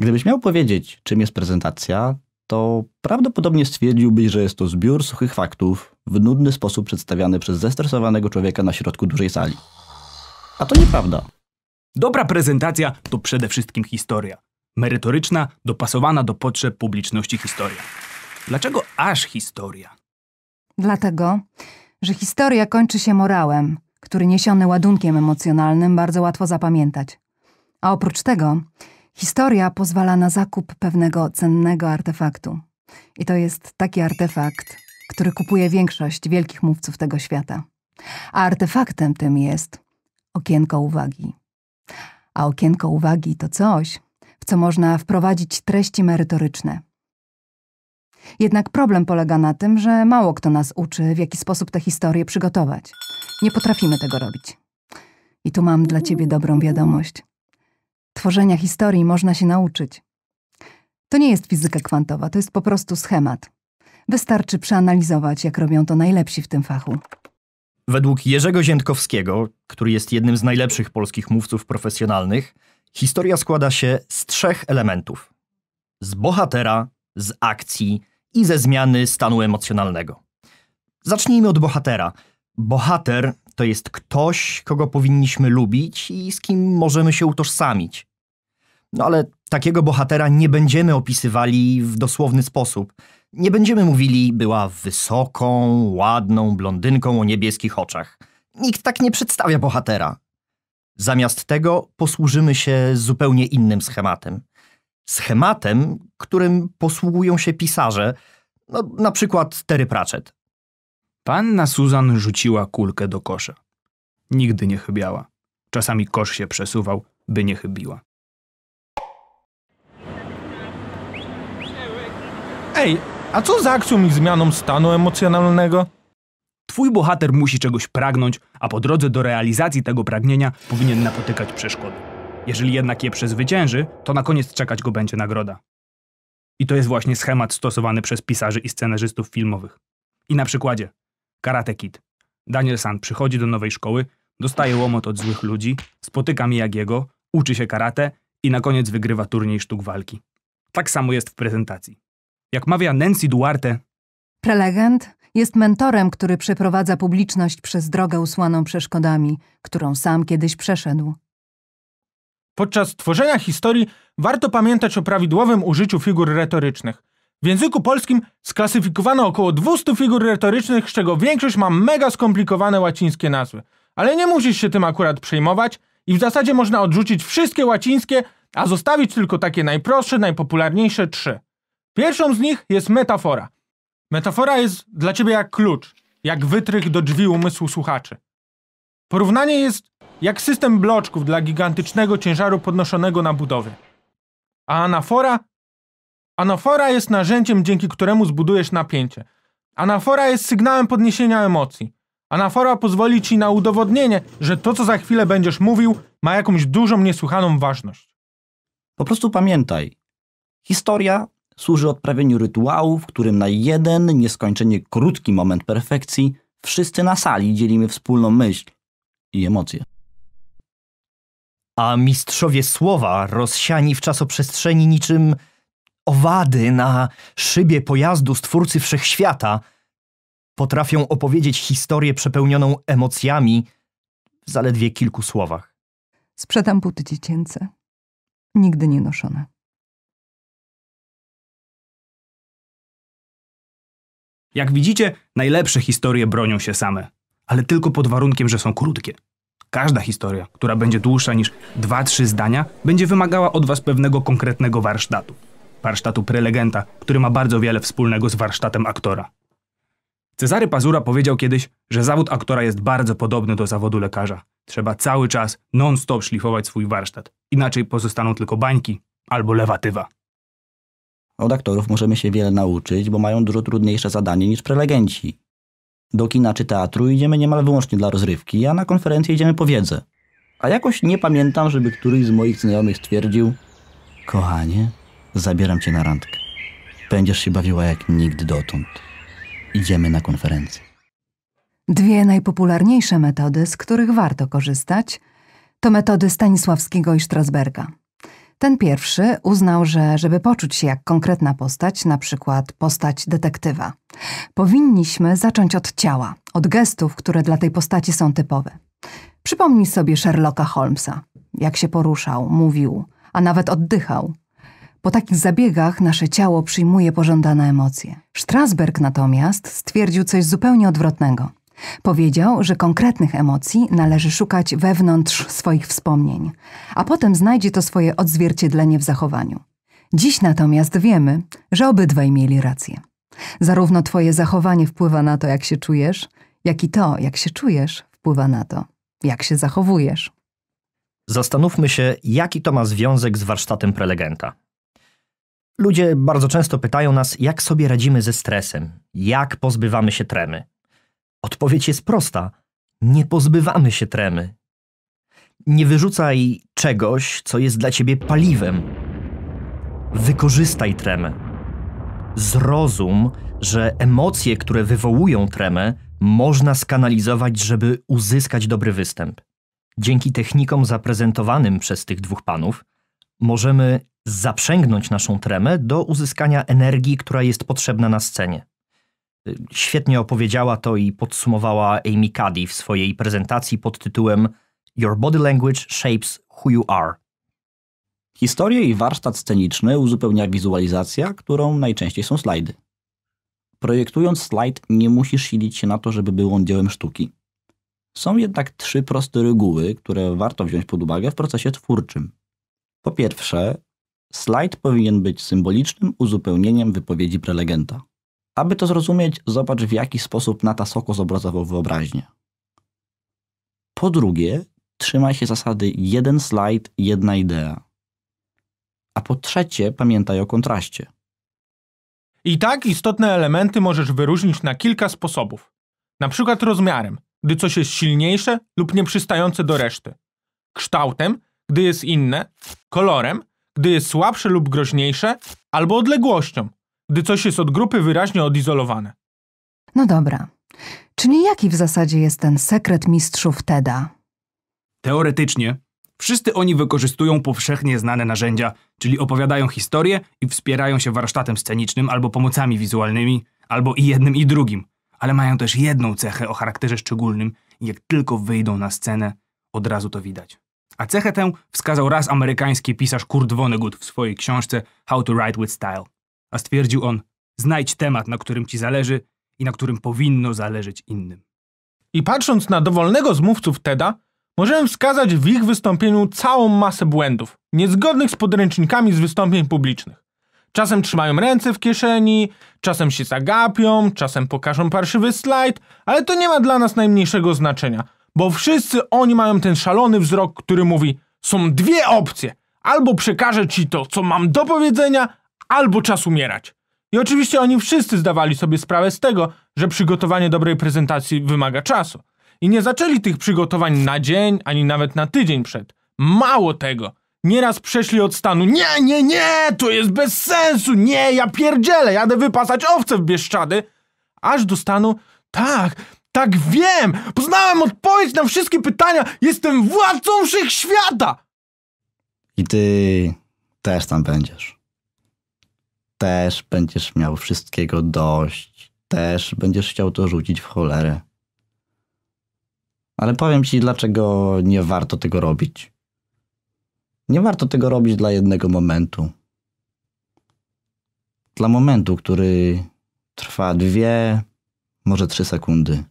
Gdybyś miał powiedzieć, czym jest prezentacja, to prawdopodobnie stwierdziłbyś, że jest to zbiór suchych faktów w nudny sposób przedstawiany przez zestresowanego człowieka na środku dużej sali. A to nieprawda. Dobra prezentacja to przede wszystkim historia. Merytoryczna, dopasowana do potrzeb publiczności historia. Dlaczego aż historia? Dlatego, że historia kończy się morałem, który niesiony ładunkiem emocjonalnym bardzo łatwo zapamiętać. A oprócz tego, Historia pozwala na zakup pewnego cennego artefaktu. I to jest taki artefakt, który kupuje większość wielkich mówców tego świata. A artefaktem tym jest okienko uwagi. A okienko uwagi to coś, w co można wprowadzić treści merytoryczne. Jednak problem polega na tym, że mało kto nas uczy, w jaki sposób te historie przygotować. Nie potrafimy tego robić. I tu mam dla ciebie dobrą wiadomość tworzenia historii można się nauczyć. To nie jest fizyka kwantowa, to jest po prostu schemat. Wystarczy przeanalizować, jak robią to najlepsi w tym fachu. Według Jerzego Ziętkowskiego, który jest jednym z najlepszych polskich mówców profesjonalnych, historia składa się z trzech elementów: z bohatera, z akcji i ze zmiany stanu emocjonalnego. Zacznijmy od bohatera. Bohater to jest ktoś, kogo powinniśmy lubić i z kim możemy się utożsamić. No ale takiego bohatera nie będziemy opisywali w dosłowny sposób. Nie będziemy mówili, była wysoką, ładną blondynką o niebieskich oczach. Nikt tak nie przedstawia bohatera. Zamiast tego posłużymy się zupełnie innym schematem. Schematem, którym posługują się pisarze, no, na przykład Terry Pratchett. Panna Susan rzuciła kulkę do kosza. Nigdy nie chybiała. Czasami kosz się przesuwał, by nie chybiła. Ej, a co z akcją i zmianą stanu emocjonalnego? Twój bohater musi czegoś pragnąć, a po drodze do realizacji tego pragnienia powinien napotykać przeszkody. Jeżeli jednak je przezwycięży, to na koniec czekać go będzie nagroda. I to jest właśnie schemat stosowany przez pisarzy i scenarzystów filmowych. I na przykładzie Karate Kid. Daniel San przychodzi do nowej szkoły, dostaje łomot od złych ludzi, spotyka Miyagiego, uczy się karate i na koniec wygrywa turniej sztuk walki. Tak samo jest w prezentacji. Jak mawia Nancy Duarte... Prelegent jest mentorem, który przeprowadza publiczność przez drogę usłaną przeszkodami, którą sam kiedyś przeszedł. Podczas tworzenia historii warto pamiętać o prawidłowym użyciu figur retorycznych – w języku polskim sklasyfikowano około 200 figur retorycznych, z czego większość ma mega skomplikowane łacińskie nazwy. Ale nie musisz się tym akurat przejmować i w zasadzie można odrzucić wszystkie łacińskie, a zostawić tylko takie najprostsze, najpopularniejsze trzy. Pierwszą z nich jest metafora. Metafora jest dla ciebie jak klucz, jak wytrych do drzwi umysłu słuchaczy. Porównanie jest jak system bloczków dla gigantycznego ciężaru podnoszonego na budowie. A anafora Anafora jest narzędziem, dzięki któremu zbudujesz napięcie. Anafora jest sygnałem podniesienia emocji. Anafora pozwoli ci na udowodnienie, że to, co za chwilę będziesz mówił, ma jakąś dużą, niesłychaną ważność. Po prostu pamiętaj. Historia służy odprawieniu rytuału, w którym na jeden nieskończenie krótki moment perfekcji wszyscy na sali dzielimy wspólną myśl i emocje. A mistrzowie słowa, rozsiani w czasoprzestrzeni niczym owady na szybie pojazdu stwórcy wszechświata potrafią opowiedzieć historię przepełnioną emocjami w zaledwie kilku słowach. Sprzedam buty dziecięce, nigdy nie noszone. Jak widzicie, najlepsze historie bronią się same, ale tylko pod warunkiem, że są krótkie. Każda historia, która będzie dłuższa niż 2-3 zdania, będzie wymagała od Was pewnego konkretnego warsztatu warsztatu prelegenta, który ma bardzo wiele wspólnego z warsztatem aktora. Cezary Pazura powiedział kiedyś, że zawód aktora jest bardzo podobny do zawodu lekarza. Trzeba cały czas, non-stop szlifować swój warsztat. Inaczej pozostaną tylko bańki albo lewatywa. Od aktorów możemy się wiele nauczyć, bo mają dużo trudniejsze zadanie niż prelegenci. Do kina czy teatru idziemy niemal wyłącznie dla rozrywki, a na konferencję idziemy po wiedzę. A jakoś nie pamiętam, żeby któryś z moich znajomych stwierdził: Kochanie, zabieram cię na randkę. Będziesz się bawiła jak nigdy dotąd. Idziemy na konferencję. Dwie najpopularniejsze metody, z których warto korzystać, to metody Stanisławskiego i Strasberga. Ten pierwszy uznał, że żeby poczuć się jak konkretna postać, na przykład postać detektywa, powinniśmy zacząć od ciała, od gestów, które dla tej postaci są typowe. Przypomnij sobie Sherlocka Holmesa, jak się poruszał, mówił, a nawet oddychał. Po takich zabiegach nasze ciało przyjmuje pożądane emocje. Strasberg natomiast stwierdził coś zupełnie odwrotnego. Powiedział, że konkretnych emocji należy szukać wewnątrz swoich wspomnień, a potem znajdzie to swoje odzwierciedlenie w zachowaniu. Dziś natomiast wiemy, że obydwaj mieli rację. Zarówno Twoje zachowanie wpływa na to, jak się czujesz, jak i to, jak się czujesz, wpływa na to, jak się zachowujesz. Zastanówmy się, jaki to ma związek z warsztatem prelegenta. Ludzie bardzo często pytają nas, jak sobie radzimy ze stresem, jak pozbywamy się tremy. Odpowiedź jest prosta: nie pozbywamy się tremy. Nie wyrzucaj czegoś, co jest dla ciebie paliwem. Wykorzystaj tremę. Zrozum, że emocje, które wywołują tremę, można skanalizować, żeby uzyskać dobry występ. Dzięki technikom zaprezentowanym przez tych dwóch panów, możemy zaprzęgnąć naszą tremę do uzyskania energii, która jest potrzebna na scenie. Świetnie opowiedziała to i podsumowała Amy Cuddy w swojej prezentacji pod tytułem Your Body Language Shapes Who You Are. Historię i warsztat sceniczny uzupełnia wizualizacja, którą najczęściej są slajdy. Projektując slajd, nie musisz silić się na to, żeby był on dziełem sztuki. Są jednak trzy proste reguły, które warto wziąć pod uwagę w procesie twórczym. Po pierwsze, slajd powinien być symbolicznym uzupełnieniem wypowiedzi prelegenta. Aby to zrozumieć, zobacz w jaki sposób Nata Soko zobrazował wyobraźnię. Po drugie, trzymaj się zasady jeden slajd, jedna idea. A po trzecie, pamiętaj o kontraście. I tak istotne elementy możesz wyróżnić na kilka sposobów. Na przykład rozmiarem, gdy coś jest silniejsze lub nieprzystające do reszty. Kształtem, gdy jest inne, kolorem, gdy jest słabsze lub groźniejsze, albo odległością, gdy coś jest od grupy wyraźnie odizolowane. No dobra. Czyli jaki w zasadzie jest ten sekret mistrzów TEDa? Teoretycznie, wszyscy oni wykorzystują powszechnie znane narzędzia, czyli opowiadają historię i wspierają się warsztatem scenicznym albo pomocami wizualnymi, albo i jednym i drugim. Ale mają też jedną cechę o charakterze szczególnym. Jak tylko wyjdą na scenę, od razu to widać. A cechę tę wskazał raz amerykański pisarz Kurt Vonnegut w swojej książce How to Write with Style. A stwierdził on, znajdź temat, na którym ci zależy i na którym powinno zależeć innym. I patrząc na dowolnego z mówców TEDa, możemy wskazać w ich wystąpieniu całą masę błędów, niezgodnych z podręcznikami z wystąpień publicznych. Czasem trzymają ręce w kieszeni, czasem się zagapią, czasem pokażą parszywy slajd, ale to nie ma dla nas najmniejszego znaczenia – bo wszyscy oni mają ten szalony wzrok, który mówi: są dwie opcje. Albo przekażę ci to, co mam do powiedzenia, albo czas umierać. I oczywiście oni wszyscy zdawali sobie sprawę z tego, że przygotowanie dobrej prezentacji wymaga czasu. I nie zaczęli tych przygotowań na dzień, ani nawet na tydzień przed. Mało tego. Nieraz przeszli od stanu Nie, nie, nie, to jest bez sensu, nie, ja pierdzielę, jadę wypasać owce w Bieszczady aż do stanu tak, tak wiem! Poznałem odpowiedź na wszystkie pytania! Jestem władcą wszechświata! I ty też tam będziesz. Też będziesz miał wszystkiego dość. Też będziesz chciał to rzucić w cholerę. Ale powiem ci, dlaczego nie warto tego robić. Nie warto tego robić dla jednego momentu. Dla momentu, który trwa dwie, może trzy sekundy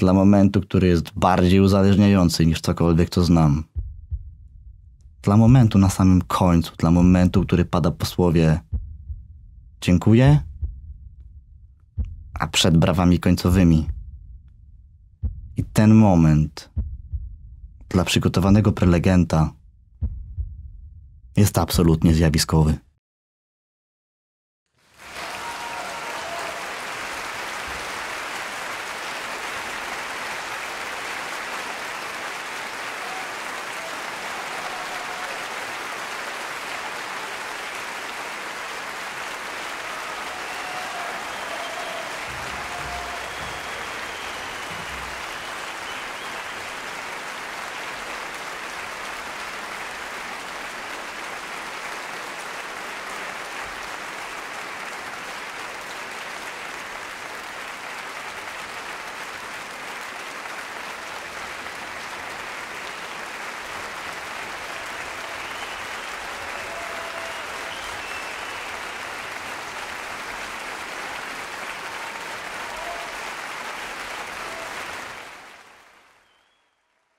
dla momentu, który jest bardziej uzależniający niż cokolwiek, co znam. Dla momentu na samym końcu, dla momentu, który pada po słowie dziękuję, a przed brawami końcowymi. I ten moment dla przygotowanego prelegenta jest absolutnie zjawiskowy.